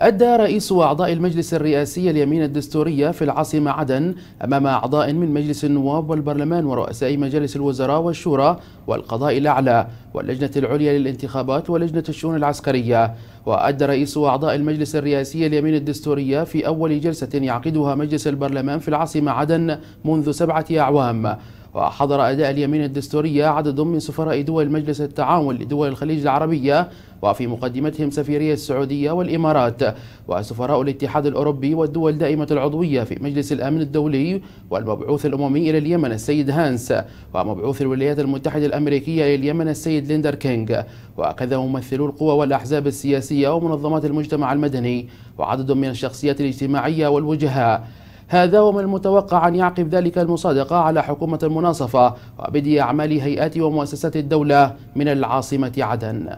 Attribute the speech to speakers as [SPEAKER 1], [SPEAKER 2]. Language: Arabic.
[SPEAKER 1] أدى رئيس أعضاء المجلس الرئاسي اليمين الدستورية في العاصمة عدن أمام أعضاء من مجلس النواب والبرلمان ورؤساء مجالس الوزراء والشورى والقضاء الأعلى واللجنة العليا للانتخابات ولجنة الشؤون العسكرية وأدى رئيس أعضاء المجلس الرئاسي اليمين الدستورية في أول جلسة يعقدها مجلس البرلمان في العاصمة عدن منذ سبعة أعوام وحضر أداء اليمين الدستورية عدد من سفراء دول مجلس التعاون لدول الخليج العربية وفي مقدمتهم سفيري السعودية والإمارات وسفراء الاتحاد الأوروبي والدول دائمة العضوية في مجلس الأمن الدولي والمبعوث الأممي إلى اليمن السيد هانس ومبعوث الولايات المتحدة الأمريكية إلى اليمن السيد ليندر كينغ وكذا ممثلو القوى والأحزاب السياسية ومنظمات المجتمع المدني وعدد من الشخصيات الاجتماعية والوجهاء هذا ومن المتوقع أن يعقب ذلك المصادقة على حكومة المناصفة وبدء أعمال هيئات ومؤسسات الدولة من العاصمة عدن